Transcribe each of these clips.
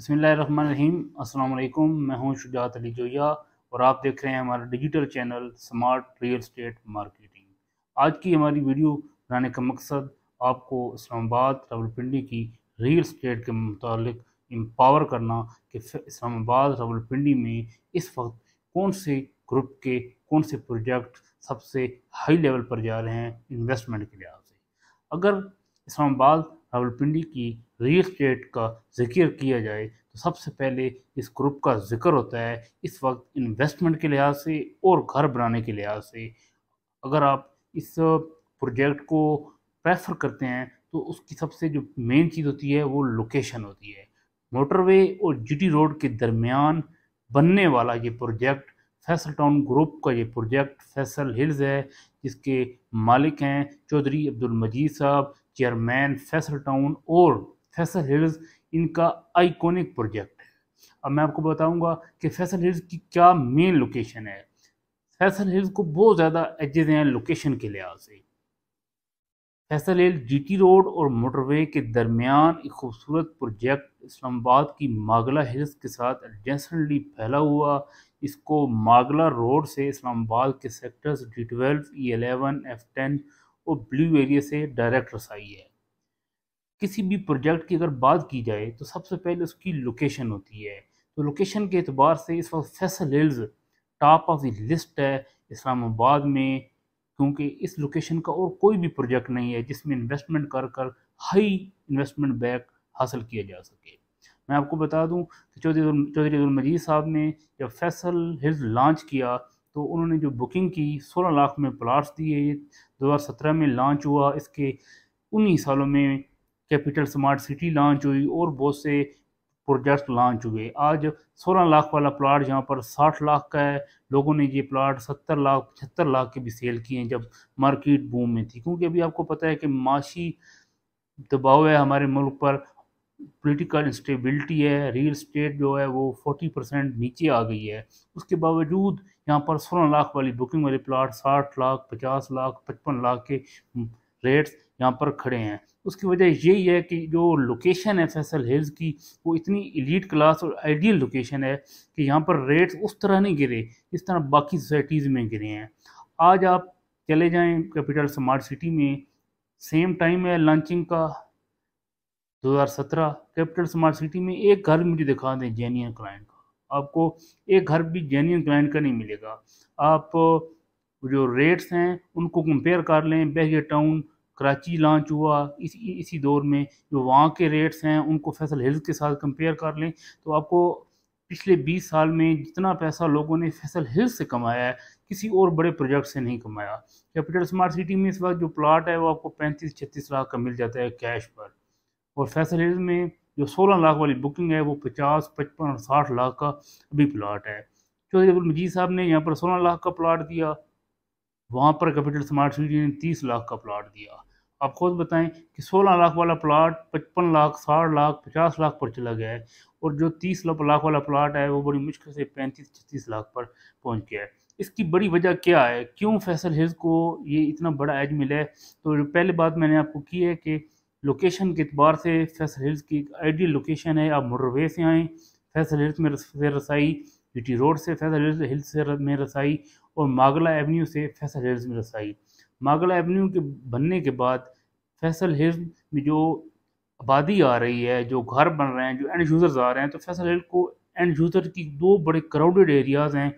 बसमीम अल्लाम मैं हूं शुजात अली जोया और आप देख रहे हैं हमारा digital channel smart real estate marketing आज की हमारी वीडियो बनाने का मकसद आपको इस्लामाबाद रावलपिंडी की रियल स्टेट के मतलब एम्पावर करना कि इस्लामाबाद रावलपिंडी में इस वक्त कौन से ग्रुप के कौन से प्रोजेक्ट सबसे हाई लेवल पर जा रहे हैं इन्वेस्टमेंट के लिहाज से अगर इस्लामाबाद रावलपिंडी की रियल स्टेट का जिक्र किया जाए तो सबसे पहले इस ग्रुप का जिक्र होता है इस वक्त इन्वेस्टमेंट के लिहाज से और घर बनाने के लिहाज से अगर आप इस प्रोजेक्ट को प्रेफर करते हैं तो उसकी सबसे जो मेन चीज़ होती है वो लोकेशन होती है मोटरवे और जीटी रोड के दरमियान बनने वाला ये प्रोजेक्ट फैसल टाउन ग्रुप का ये प्रोजेक्ट फैसल हिल्स है जिसके मालिक हैं चौधरी अब्दुल मजीद साहब चेयरमैन फैसल टाउन और फैसल हिल्स इनका आइकॉनिक प्रोजेक्ट है अब मैं आपको बताऊंगा कि फैसल हिल्स की क्या मेन लोकेशन है फैसल हिल्स को बहुत ज़्यादा एजेज हैं लोकेशन के लिहाज से फैसल हिल टी रोड और मोटरवे के दरमियान एक खूबसूरत प्रोजेक्ट इस्लामाबाद की मागला हिल्स के साथ एडजेंसली फैला हुआ इसको मागला रोड से इस्लामाबाद के sectors D twelve E eleven F ten और ब्लू एरिया से डायरेक्ट रसाई है किसी भी प्रोजेक्ट की अगर बात की जाए तो सबसे पहले उसकी लोकेशन होती है तो लोकेशन के अतबार से इस वक्त Faisal Hills top of the list है इस्लामाबाद में क्योंकि इस लोकेशन का और कोई भी प्रोजेक्ट नहीं है जिसमें इन्वेस्टमेंट कर कर हाई इन्वेस्टमेंट बैक हासिल किया जा सके मैं आपको बता दूं कि चौधरी चौधरी मजीद साहब ने जब फैसल हिल्स लॉन्च किया तो उन्होंने जो बुकिंग की 16 लाख में प्लाट्स दिए 2017 में लॉन्च हुआ इसके उन्हीं सालों में कैपिटल स्मार्ट सिटी लॉन्च हुई और बहुत से प्रोजेक्ट लॉन्च हुए आज 16 लाख वाला प्लाट यहाँ पर 60 लाख का है लोगों ने ये प्लाट 70 लाख पचहत्तर लाख के भी सेल किए हैं जब मार्केट बूम में थी क्योंकि अभी आपको पता है कि माशी दबाव है हमारे मुल्क पर पॉलिटिकल इंस्टेबिलिटी है रियल स्टेट जो है वो 40 परसेंट नीचे आ गई है उसके बावजूद यहाँ पर सोलह लाख वाली बुकिंग वाले प्लाट साठ लाख पचास लाख पचपन लाख के रेट्स हम्म, यहाँ पर खड़े हैं उसकी वजह यही है कि जो लोकेशन है फैसल हिल्स की वो इतनी इलीट क्लास और आइडियल लोकेशन है कि यहाँ पर रेट्स उस तरह नहीं गिरे जिस तरह बाकी सोसाइटीज़ में गिरे हैं आज आप चले जाएं कैपिटल स्मार्ट सिटी में सेम टाइम है लॉन्चिंग का 2017 कैपिटल स्मार्ट सिटी में एक घर मुझे दिखा दें जेन्यन क्लाइंट आपको एक घर भी जेन्यन क्लाइंट का नहीं मिलेगा आप जो रेट्स हैं उनको कंपेयर कर लें बेहगे टाउन कराची लॉन्च हुआ इसी इसी दौर में जो वहाँ के रेट्स हैं उनको फैसल हिल्स के साथ कंपेयर कर लें तो आपको पिछले 20 साल में जितना पैसा लोगों ने फैसल हिल्स से कमाया है किसी और बड़े प्रोजेक्ट से नहीं कमाया कैपिटल स्मार्ट सिटी में इस वक्त जो प्लाट है वो आपको पैंतीस छत्तीस लाख का मिल जाता है कैश पर और फैसल हिल्स में जो सोलह लाख वाली बुकिंग है वो पचास पचपन और साठ लाख का अभी प्लाट है चौधरी अब्दुल मजीद साहब ने यहाँ पर सोलह लाख का प्लाट दिया वहाँ पर कैपिटल स्मार्ट सिटी ने तीस लाख का प्लाट दिया आप खुद बताएं कि 16 लाख वाला प्लाट 55 लाख 60 लाख 50 लाख पर चला गया है और जो तीस लाख वाला प्लाट है वो बड़ी मुश्किल से पैंतीस छत्तीस लाख पर पहुँच गया है इसकी बड़ी वजह क्या है क्यों फैसल हिज को ये इतना बड़ा एज मिला है तो पहले बात मैंने आपको की है कि लोकेशन के अतबार से फैसल हिल्स की आइडियल लोकेशन है आप मुरवे से आएँ फैसल हिल्स में से रसाई यूटी रोड से फैसल हिल्स से में रसाई और मागला एवेन्यू से फैसल हिल्स में रसाई मागला एवेन्यू के बनने के बाद फैसल हिल्स में जो आबादी आ रही है जो घर बन रहे हैं जो एंड यूज़र्स आ रहे हैं तो फैसल हिल को एंड यूज़र की दो बड़े क्राउडेड एरियाज़ हैं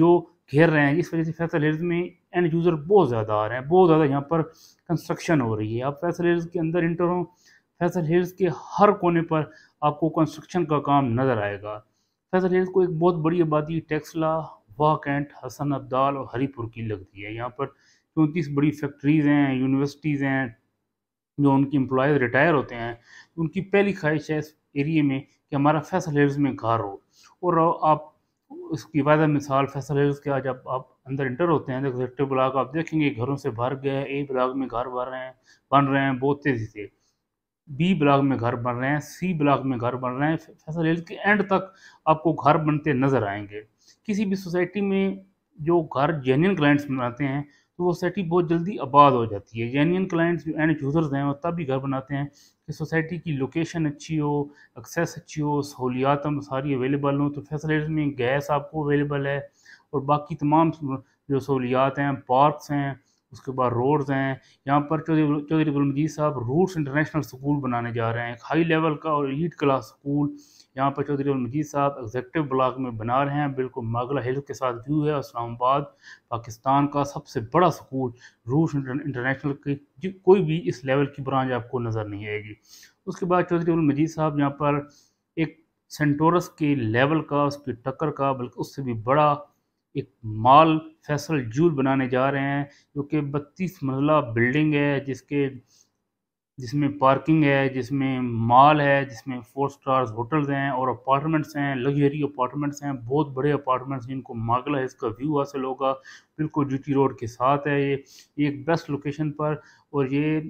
जो घेर रहे हैं इस वजह से फैसल हिल्स में एंड यूज़र बहुत ज़्यादा आ रहे हैं बहुत ज़्यादा यहाँ पर कंस्ट्रक्शन हो रही है आप फैसल हिल्स के अंदर इंटर हों फैसल हिल्स के हर कोने पर आपको कंस्ट्रक्शन का काम नज़र आएगा फैसल हिल्स को एक बहुत बड़ी आबादी टेक्सला कैंट हसन अब्दाल और हरीपुर की लगती है यहाँ पर चौंतीस बड़ी फैक्ट्रीज़ हैं यूनिवर्सिटीज़ हैं जो उनके एम्प्लॉयज़ रिटायर होते हैं उनकी पहली ख्वाहिश है इस एरिए में कि हमारा फैसल हिल्स में घर हो और आप उसकी वादा मिसाल फैसल हिल्स के आज आप, आप अंदर इंटर होते हैं तो ब्लॉक आप देखेंगे घरों से भर गए ए ब्लॉक में घर भर रहे हैं बन रहे हैं बहुत तेज़ी से बी ब्लॉक में घर बन रहे हैं सी ब्लॉक में घर बन रहे हैं फैसल हिल्स के एंड तक आपको घर बनते नज़र आएंगे किसी भी सोसाइटी में जो घर जेन्यन क्लाइंट्स बनाते हैं तो वो सोसाइटी बहुत जल्दी आबाद हो जाती है जेन्यन क्लाइंट्स एंड यूज़र्स हैं वो भी घर बनाते हैं कि सोसाइटी की लोकेशन अच्छी हो एक्सेस अच्छी हो सहूलियात हम सारी अवेलेबल हों तो फैसिलिटीज़ में गैस आपको अवेलेबल है और बाकी तमाम जो सहूलियात हैं पार्कस हैं उसके बाद रोड्स हैं यहाँ पर चौधरी चौधरी गुलमजीत साहब रूट्स इंटरनेशनल स्कूल बनाने जा रहे हैं एक हाई लेवल का और लीड क्लास स्कूल यहाँ पर चौधरी मजीद साहब एग्जेक्टिव ब्लॉक में बना रहे हैं बिल्कुल मागला हिल के साथ व्यू है इस्लामाबाद पाकिस्तान का सबसे बड़ा स्कूल रूस इंटरनेशनल की कोई भी इस लेवल की ब्रांच आपको नज़र नहीं आएगी उसके बाद चौधरी मजीद साहब यहाँ पर एक सेंटोरस के लेवल का उसकी टक्कर का बल्कि उससे भी बड़ा एक माल फैसल जूल बनाने जा रहे हैं जो कि बत्तीस मंजिला बिल्डिंग है जिसके जिसमें पार्किंग है जिसमें मॉल है जिसमें फोर स्टार होटल्स हैं और अपार्टमेंट्स हैं लग्जरी अपार्टमेंट्स हैं बहुत बड़े अपार्टमेंट्स हैं जिनको मागला है इसका व्यू हासिल होगा बिल्कुल जीटी रोड के साथ है ये एक बेस्ट लोकेशन पर और ये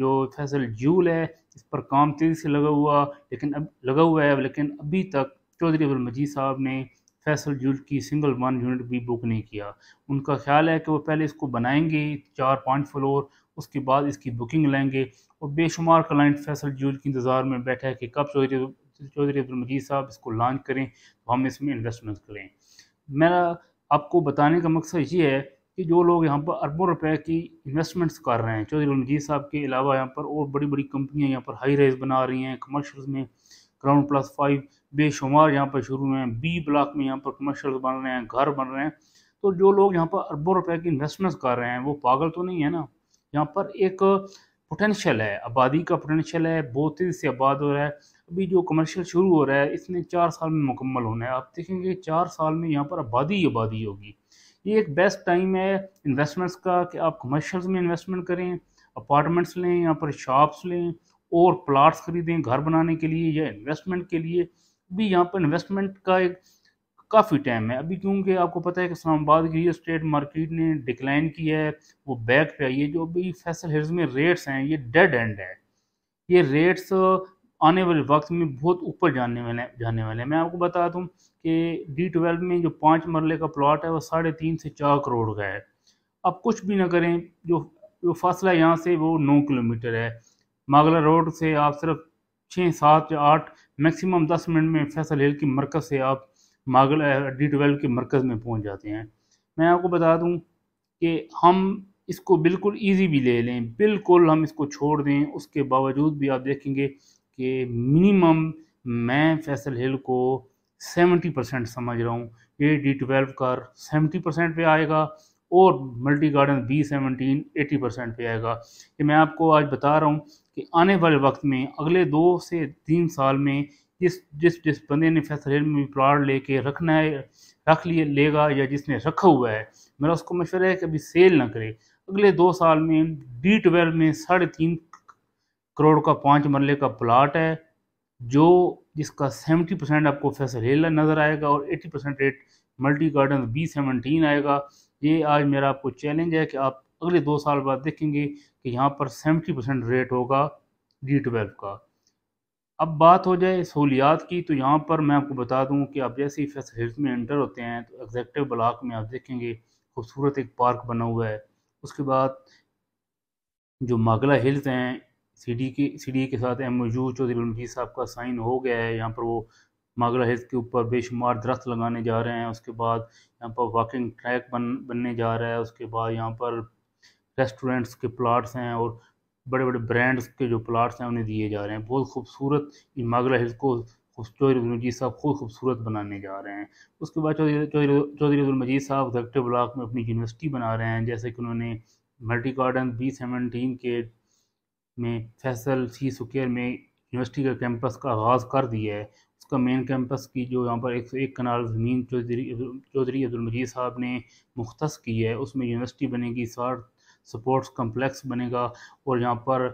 जो फैसल जूल है इस पर काम तेज़ी से लगा हुआ लेकिन अब लगा हुआ है लेकिन अभी तक चौधरी अब्दुल मजीद साहब ने फैसल जूल की सिंगल वन यूनिट भी बुक नहीं किया उनका ख्याल है कि वो पहले इसको बनाएंगे चार पाँच फ्लोर उसके बाद इसकी बुकिंग लेंगे और बेशुमार क्लाइंट फैसल जूल के इंतज़ार में बैठा है कि कब चौधरी चौधरी अब्दुलमजीद साहब इसको लॉन्च करें तो हम इसमें इन्वेस्टमेंट करें मेरा आपको बताने का मकसद ये है कि जो लोग यहाँ पर अरबों रुपए की इन्वेस्टमेंट्स कर रहे हैं चौधरी रमजीत साहब के अलावा यहाँ पर और बड़ी बड़ी कंपनियाँ यहाँ पर हाई राइज बना रही हैं कमर्शल्स में ग्राउंड प्लस फाइव बेशुमार यहाँ पर शुरू हुए हैं बी ब्लॉक में यहाँ पर कमर्शल बन रहे हैं घर बन रहे हैं तो जो लोग यहाँ पर अरबों रुपए की इन्वेस्टमेंट्स कर रहे हैं वो पागल तो नहीं है ना यहाँ पर एक पोटेंशियल है आबादी का पोटेंशियल है बहुत तेज़ी से आबाद हो रहा है अभी जो कमर्शियल शुरू हो रहा है इसने चार साल में मुकम्मल होना है आप देखेंगे चार साल में यहाँ पर आबादी ही आबादी होगी ये एक बेस्ट टाइम है इन्वेस्टमेंट्स का कि आप कमर्शियल्स में इन्वेस्टमेंट करें अपार्टमेंट्स लें यहाँ पर शॉप्स लें और प्लाट्स खरीदें घर बनाने के लिए या इन्वेस्टमेंट के लिए भी यहाँ पर इन्वेस्टमेंट का एक काफ़ी टाइम है अभी क्योंकि आपको पता है कि इस्लामाबाद की रियल स्टेट मार्केट ने डिक्लाइन किया है वो बैक पे आई है जो अभी फैसल हिल्स में रेट्स हैं ये डेड एंड है ये रेट्स आने वाले वक्त में बहुत ऊपर जाने वाले जाने वाले हैं मैं आपको बता दूँ कि डी ट्वेल्व में जो पाँच मरले का प्लाट है वो साढ़े तीन से चार करोड़ का है आप कुछ भी ना करें जो जो फासला यहाँ से वो नौ किलोमीटर है मागला रोड से आप सिर्फ छः सात या आठ मैक्सिमम दस मिनट में फैसल हिल की मरकज़ से आप मागल डी ट्वेल्व के मरकज़ में पहुँच जाते हैं मैं आपको बता दूँ कि हम इसको बिल्कुल इजी भी ले लें बिल्कुल हम इसको छोड़ दें उसके बावजूद भी आप देखेंगे कि मिनिमम मैं फैसल हिल को सेवेंटी परसेंट समझ रहा हूँ ये डी ट्वेल्व कार सेवेंटी परसेंट पर आएगा और multi garden B seventeen eighty percent पर आएगा ये मैं आपको आज बता रहा हूँ कि आने वाले वक्त में अगले दो से तीन साल में जिस जिस जिस बंदे ने फैसले में प्लाट लेके रखना है रख लिए लेगा या जिसने रखा हुआ है मेरा उसको मशवरा है कि अभी सेल ना करे अगले दो साल में डी ट्वेल्व में साढ़े तीन करोड़ का पाँच मरले का प्लाट है जो जिसका सेवेंटी परसेंट आपको फैसल नज़र आएगा और eighty percent rate multi garden B seventeen आएगा ये आज मेरा आपको चैलेंज है कि आप अगले दो साल बाद देखेंगे कि यहाँ पर सेवेंटी परसेंट रेट होगा डी ट्वेल्व का अब बात हो जाए सहूलियात की तो यहाँ पर मैं आपको बता दूँ कि आप जैसे ही फैस हिल्स में एंटर होते हैं तो एग्जेक्टिव ब्लॉक में आप देखेंगे खूबसूरत एक पार्क बना हुआ है उसके बाद जो मागला हिल्स हैं सी डी के सी डी के साथ एम यू चौधरी रमजीत साहब का साइन हो गया है यहाँ पर वो मागला हिल्स के ऊपर बेशुमार दरख्त लगाने जा रहे हैं उसके बाद यहाँ पर वॉकिंग ट्रैक बन बनने जा रहा है उसके बाद यहाँ पर रेस्टोरेंट्स के प्लाट्स हैं और बड़े बड़े ब्रांड्स के जो प्लाट्स हैं उन्हें दिए जा रहे हैं बहुत खूबसूरत मागला हिल्स को चौधरी मजीद साहब खूब खूबसूरत बनाने जा रहे हैं उसके बाद चौधरी चौधरी मजीद साहब दक्टे ब्लाक में अपनी यूनिवर्सिटी बना रहे हैं जैसे कि उन्होंने मल्टी गार्डन बी सेवनटीन के में फैसल सी सुकेर में यूनिवर्सिटी का कैंपस का आगाज़ कर दिया है उसका मेन कैंपस की जो यहाँ पर एक सौ एक कनाल ज़मीन चौधरी चौधरी अब्दुलमजीद साहब ने मुख्त की है उसमें यूनिवर्सिटी बनेगी साठ स्पोर्ट्स कम्प्लेक्स बनेगा और यहाँ पर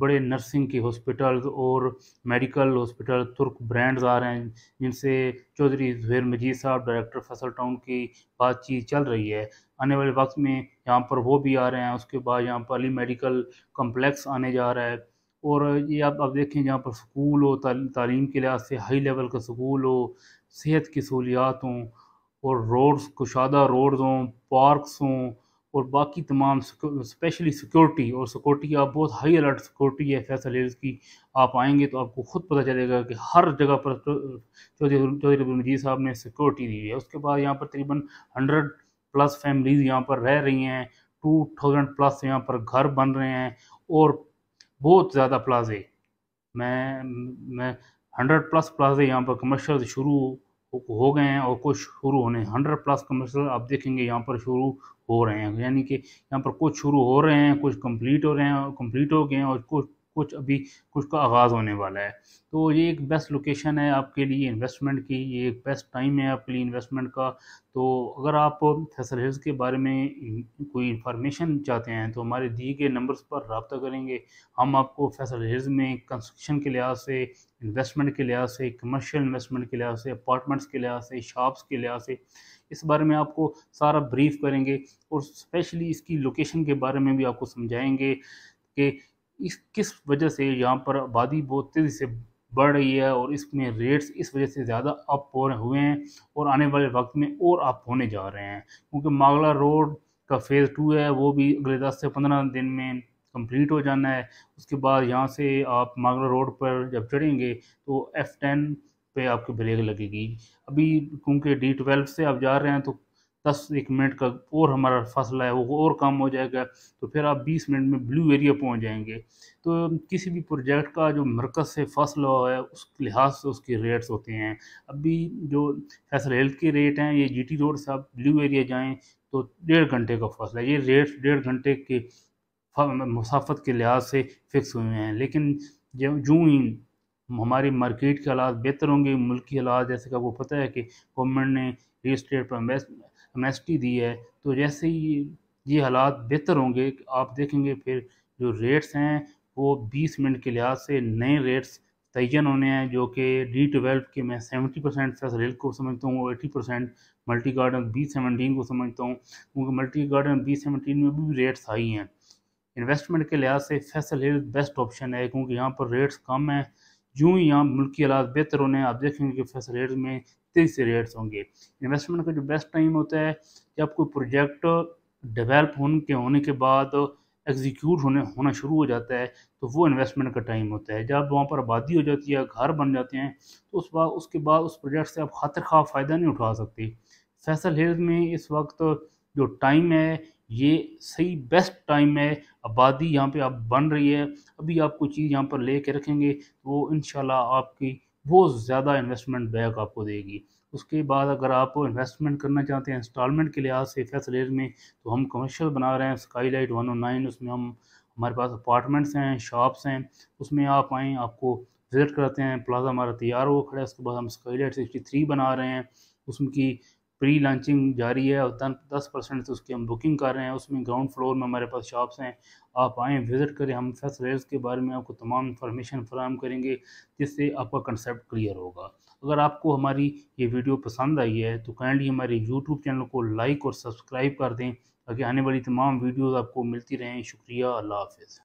बड़े नर्सिंग के हॉस्पिटल और मेडिकल हॉस्पिटल तुर्क ब्रांड्स आ रहे हैं जिनसे चौधरी जहेर मजीद साहब डायरेक्टर फसल टाउन की बातचीत चल रही है आने वाले वक्त में यहाँ पर वो भी आ रहे हैं उसके बाद यहाँ पर अली मेडिकल कम्प्लेक्स आने जा रहा है और ये आप अब देखें जहाँ पर स्कूल हो तालीम के लिहाज से हाई लेवल का स्कूल हो सेहत की सहूलियात हों और रोड्स कुशादा रोड्स हों पार्कस हों और बाकी तमाम स्पेशली सिक्योरिटी और सिक्योरिटी आप बहुत हाई अलर्ट सिक्योरिटी है फैसल हिल्स की आप आएंगे तो आपको खुद पता चलेगा कि हर जगह पर चौधरी चौधरी अब्दुल मजीद साहब ने सिक्योरिटी दी है उसके बाद यहाँ पर तकरीबन हंड्रेड प्लस फैमिलीज़ यहाँ पर रह रही हैं टू थाउजेंड प्लस यहाँ पर घर बन रहे हैं और बहुत ज़्यादा प्लाजे मैं मैं हंड्रेड प्लस प्लाजे यहाँ पर कमर्शल शुरू हो गए हैं और कुछ शुरू होने हंड्रेड प्लस कमर्शल आप देखेंगे यहाँ पर शुरू हो रहे हैं यानी कि यहाँ पर कुछ शुरू हो रहे हैं कुछ कंप्लीट हो रहे हैं कंप्लीट हो गए हैं और कुछ कुछ अभी कुछ का आगाज़ होने वाला है तो ये एक बेस्ट लोकेशन है आपके लिए इन्वेस्टमेंट की ये एक बेस्ट टाइम है आपके लिए इन्वेस्टमेंट का तो अगर आप फैसल हिल्स के बारे में कोई इन्फॉर्मेशन चाहते हैं तो हमारे दिए गए नंबर्स पर रबता करेंगे हम आपको फैसल हिल्स में कंस्ट्रक्शन के लिहाज से इन्वेस्टमेंट के लिहाज से कमर्शियल इन्वेस्टमेंट के लिहाज से अपार्टमेंट्स के लिहाज से शॉप्स के लिहाज से इस बारे में आपको सारा ब्रीफ करेंगे और स्पेशली इसकी लोकेशन के बारे में भी आपको समझाएंगे कि इस किस वजह से यहाँ पर आबादी बहुत तेज़ी से बढ़ रही है और इसमें रेट्स इस वजह से ज़्यादा अप हो रहे हुए हैं और आने वाले वक्त में और अप होने जा रहे हैं क्योंकि मागला रोड का फेज़ टू है वो भी अगले दस से पंद्रह दिन में कंप्लीट हो जाना है उसके बाद यहाँ से आप मागला रोड पर जब चढ़ेंगे तो एफ़ टेन पे आपकी ब्रेक लगेगी अभी क्योंकि डी ट्वेल्व से आप जा रहे हैं तो दस एक मिनट का और हमारा फासला है वो और कम हो जाएगा तो फिर आप बीस मिनट में ब्लू एरिया पहुंच जाएंगे तो किसी भी प्रोजेक्ट का जो मरकज़ से फासला है उस लिहाज से उसके रेट्स होते हैं अभी जो फैसल हेल्थ के रेट हैं ये जी रोड से आप ब्लू एरिया जाएँ तो डेढ़ घंटे का फासला ये रेट डेढ़ घंटे के मुसाफत के लिहाज से फ़िक्स हुए हैं लेकिन जो जूँ ही हमारी मार्केट के हालात बेहतर होंगे मुल्क के हालात जैसे कि आपको पता है कि गवर्नमेंट ने रियल स्टेट पर एमएसटी दी है तो जैसे ही ये हालात बेहतर होंगे आप देखेंगे फिर जो रेट्स हैं वो 20 मिनट के लिहाज से नए रेट्स तयन होने हैं जो कि डी ट्वेल्व के मैं सेवेंटी परसेंट सेस रेल को समझता हूँ और eighty percent multi garden B seventeen को समझता हूँ क्योंकि मल्टी गार्डन बी सेवनटीन में भी रेट्स हाई हैं इन्वेस्टमेंट के लिहाज से फैसल हिल बेस्ट ऑप्शन है क्योंकि यहाँ पर रेट्स कम हैं जूँ यहाँ मुल्क के हालात बेहतर होने हैं आप देखेंगे कि फसल रेट्स में तेज़ी से रेट्स होंगे इन्वेस्टमेंट का जो बेस्ट टाइम होता है जब कोई प्रोजेक्ट डेवलप होने के होने के बाद एग्जीक्यूट होने होना शुरू हो जाता है तो वो इन्वेस्टमेंट का टाइम होता है जब वहाँ पर आबादी हो जाती है घर बन जाते हैं तो उस बाद उसके बाद उस प्रोजेक्ट से आप खातर खा फ़ायदा नहीं उठा सकते फैसल हेल्थ में इस वक्त जो टाइम है ये सही बेस्ट टाइम है आबादी यहाँ पे आप बन रही है अभी आप कोई चीज़ यहाँ पर ले कर रखेंगे तो इन आपकी बहुत ज़्यादा इन्वेस्टमेंट बैक आपको देगी उसके बाद अगर आप इन्वेस्टमेंट करना चाहते हैं इंस्टॉलमेंट के लिहाज से फर्स्ट में तो हम कमर्शियल बना रहे हैं स्काई लाइट वन नाइन उसमें हम हमारे पास अपार्टमेंट्स हैं शॉप्स हैं उसमें आप आएँ आपको विज़िट करते हैं प्लाजा हमारा तैयार हो खड़ा है उसके बाद हम स्काई लाइट सिक्सटी थ्री बना रहे हैं उसमें की प्री लॉन्चिंग जारी है और तन दस परसेंट से तो उसकी हम बुकिंग कर रहे हैं उसमें ग्राउंड फ्लोर में हमारे पास शॉप्स हैं आप आएँ विज़िट करें हम फर्स्ट के बारे में आपको तमाम इन्फॉर्मेशन फराम करेंगे जिससे आपका कंसेप्ट क्लियर होगा अगर आपको हमारी ये वीडियो पसंद आई है तो काइंडली हमारे यूट्यूब चैनल को लाइक और सब्सक्राइब कर दें ताकि आने वाली तमाम वीडियोज़ आपको मिलती रहें शुक्रिया अल्लाह हाफ़